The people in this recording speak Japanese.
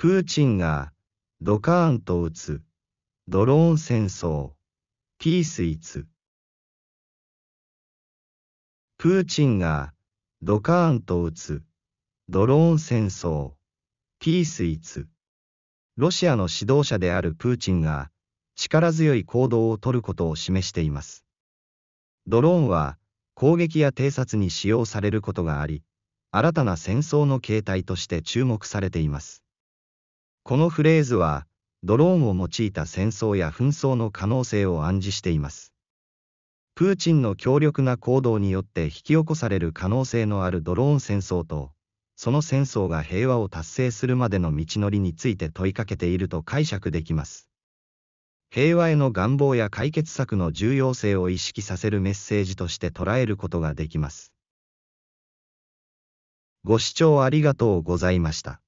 プーチンがドカーンと撃つドローン戦争ピースイツプーチンがドカーンと撃つドローン戦争ピースイツロシアの指導者であるプーチンが力強い行動をとることを示していますドローンは攻撃や偵察に使用されることがあり新たな戦争の形態として注目されていますこのフレーズは、ドローンを用いた戦争や紛争の可能性を暗示しています。プーチンの強力な行動によって引き起こされる可能性のあるドローン戦争と、その戦争が平和を達成するまでの道のりについて問いかけていると解釈できます。平和への願望や解決策の重要性を意識させるメッセージとして捉えることができます。ご視聴ありがとうございました。